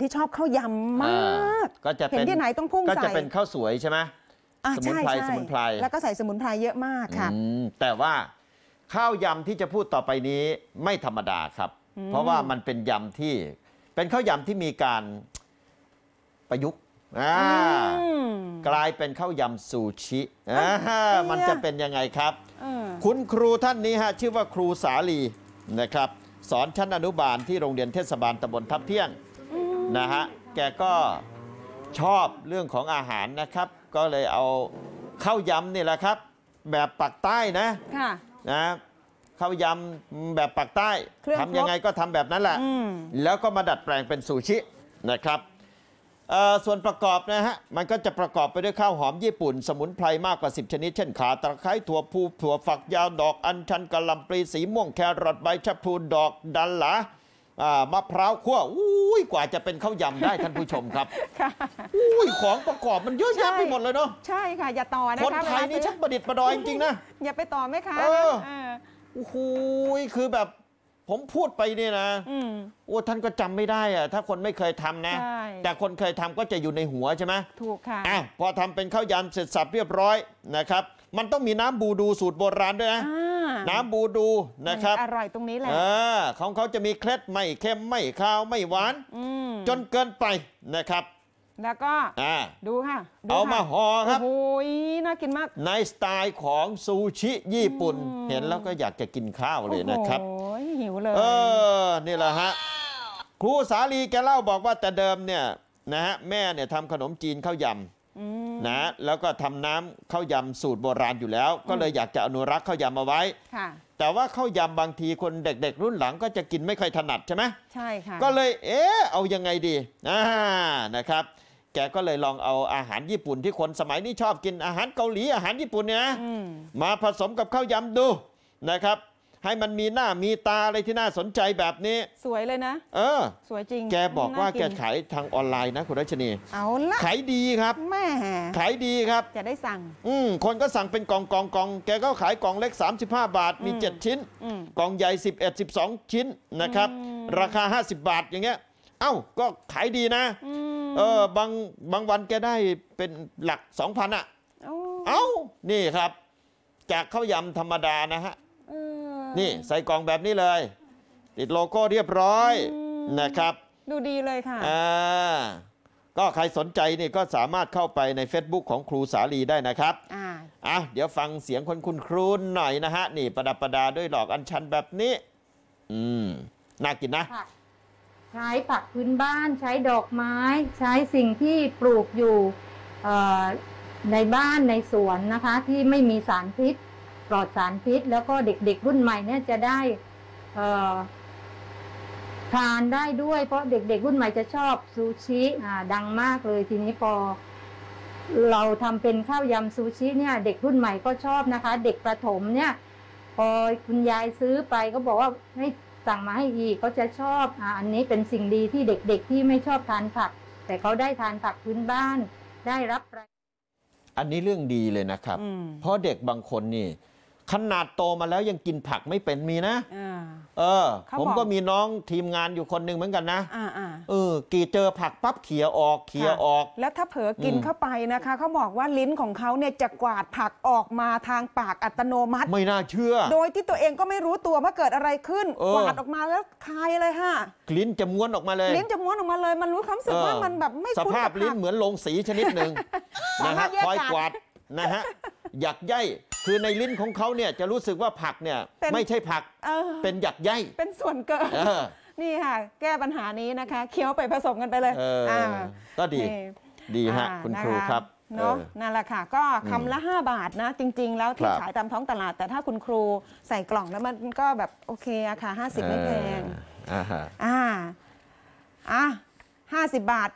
ที่ชอบข้าวยำมากก็จะเห็นที่ไหนต้องพุ่งใส่ก็จะเป็นข้าวสวยใช่ไหมสมุนไพรสมุนไพร แล้วก็ใส่สมุนไพรเยอะมากค่ะแต่ว่าข้าวยำที่จะพูดต่อไปนี้ไม่ธรรมดาครับ เพราะว่ามันเป็นยำที่เป็นข้าวยำที่มีการประยุกต์กลายเป็นข้าวยำซูชิ มันจะเป็นยังไงครับคุณครูท่านนี้ฮะชื่อว่าครูสาลีนะครับ สอนชั้นอนุบาลที่โรงเรียนเทศบาลตำบลทับเที่ยงนะฮะแกก็ชอบเรื่องของอาหารนะครับ ก็เลยเอาข้าวยำนี่แหละครับ แบบปักใต้นะค่ะนะข้าวยำแบบปักใต้ทำยังไงก็ทำแบบนั้นแหละแล้วก็มาดัดแปลงเป็นซูชินะครับส่วนประกอบนะฮะมันก็จะประกอบไปด้วยข้าวหอมญี่ปุ่น สมุนไพรมากกว่า 10ชนิดเช่นขาตะไคร้ถั่วพูถั่วฝักยาวดอก อัญชันกะหล่ำปลีสีม่วงแครอทใบชะพลูดอกดันหลามะพร้าวคั่ว อุ้ย กว่าจะเป็นข้าวยำได้ท่านผู้ชมครับอุ้ยของประกอบมันเยอะแยะไปหมดเลยเนาะใช่ค่ะ อย่าต่อนะคะคนไทยนี่ชักประดิษฐ์ประดอยจริงๆนะอย่าไปต่อไหมคะโอ้โหคือแบบผมพูดไปเนี่ยนะโอ้ท่านก็จำไม่ได้อะถ้าคนไม่เคยทำนะ แต่คนเคยทำก็จะอยู่ในหัวใช่ไหมถูกค่ะอ้าวพอทำเป็นข้าวยำเสร็จสับเรียบร้อยนะครับมันต้องมีน้ำบูดูสูตรโบราณด้วยนะน้ำบูดูนะครับอร่อยตรงนี้แหละของเขาจะมีเคล็ดไม่เค็มไม่ข้าวไม่หวาน จนเกินไปนะครับ แล้วก็ดูค่ะ เอามาห่อครับ โอ้ยน่ากินมาก ในสไตล์ของซูชิญี่ปุ่น เห็นแล้วก็อยากจะกินข้าวเลยนะครับ โอ้ยหิวเลย เออ นี่แหละฮะครูสาลีแกเล่าบอกว่าแต่เดิมเนี่ยนะฮะแม่เนี่ยทำขนมจีนข้าวยำนะแล้วก็ทำน้ำข้าวยำสูตรโบราณอยู่แล้ว ก็เลยอยากจะอนุรักษ์ข้าวยำเอาไว้แต่ว่าข้าวยำบางทีคนเด็ก ๆ รุ่นหลังก็จะกินไม่ค่อยถนัดใช่ไหมใช่ค่ะ ก็เลยเอ๊เอายังไงดีนะครับ แกก็เลยลองเอาอาหารญี่ปุ่นที่คนสมัยนี้ชอบกินอาหารเกาหลีอาหารญี่ปุ่นเนี่ยมาผสมกับข้าวยำดูนะครับให้มันมีหน้ามีตาอะไรที่น่าสนใจแบบนี้ สวยเลยนะ เออสวยจริง แกบอกว่าแกขายทางออนไลน์นะ คุณรัชนี เอาละขายดีครับแม่ขายดีครับจะได้สั่งอืมคนก็สั่งเป็นกองกองกองแกก็ขายกล่องเล็ก 35 บาทมี 7 ชิ้นกล่องใหญ่ 11 12 ชิ้นนะครับ ราคา 50 บาทอย่างเงี้ยเอ้าก็ขายดีนะเออบางบางวันแกได้เป็นหลัก 2,000อ่ะเอ้านี่ครับจากข้าวยำธรรมดานะฮะนี่ใส่กล่องแบบนี้เลย ติดโลโก้เรียบร้อยนะครับ ดูดีเลยค่ะอ่าก็ใครสนใจนี่ก็สามารถเข้าไปใน Facebook ของครูสาลีได้นะครับอ่าอ่ะเดี๋ยวฟังเสียงคนคุณครูหน่อยนะฮะนี่ประดับประดาด้วยดอกอัญชันแบบนี้อืมน่ากินนะค่ะใช้ผักพื้นบ้านใช้ดอกไม้ใช้สิ่งที่ปลูกอยู่เอ่อในบ้านในสวนนะคะที่ไม่มีสารพิษลอดสารพิษแล้วก็เด็กๆรุ่นใหม่เนี่ยจะได้ทานได้ด้วย เพราะเด็กๆรุ่นใหม่จะชอบซูชิดังมากเลยทีนี้พอเราทำเป็นข้าวยำซูชิ เนี่ย เด็กรุ่นใหม่ก็ชอบนะคะ เด็กประถมเนี่ย พอคุณยายซื้อไปก็บอกว่าให้สั่งมาให้อีกเขาจะชอบอ่าอันนี้เป็นสิ่งดีที่เด็กๆที่ไม่ชอบทานผักแต่เขาได้ทานผักพื้นบ้านได้รับประอันนี้เรื่องดีเลยนะครับ เพราะเด็กบางคนนี่ขนาดโตมาแล้วยังกินผักไม่เป็นมีนะ เออผมก็มีน้องทีมงานอยู่คนหนึ่งเหมือนกันนะเออ กี่เจอผักปั๊บเขียออกเขียออก แล้วถ้าเผลอกินเข้าไปนะคะเขาบอกว่าลิ้นของเขาเนี่ยจะกวาดผักออกมาทางปากอัตโนมัติ ไม่น่าเชื่อ โดยที่ตัวเองก็ไม่รู้ตัวว่าเกิดอะไรขึ้น กวาดออกมาแล้วคายเลยค่ะลิ้นจะม้วนออกมาเลย ลิ้นจะม้วนออกมาเลย มันรู้ความสึกว่ามันแบบไม่สภาพลิ้นเหมือนลงสีชนิดหนึ่งนะฮะคอยกวาดนะฮะอยากย่ยคือในลิ้นของเขาเนี่ยจะรู้สึกว่าผักเนี่ยไม่ใช่ผัก เป็นหยักใยเป็นส่วนเกินนี่ค่ะ แก้ปัญหานี้นะคะ เคี้ยวไปผสมกันไปเลย ก็ดี ดีฮะคุณครูครับเนาะนั่นแหละค่ะก็คำละ 5 บาทนะ จริง ๆ แล้วที่ขายตามท้องตลาด แต่ถ้าคุณครูใส่กล่องแล้วมันก็แบบโอเคอะค่ะ 50 ไม่แพงอ่าอ่าห้าสิบบาท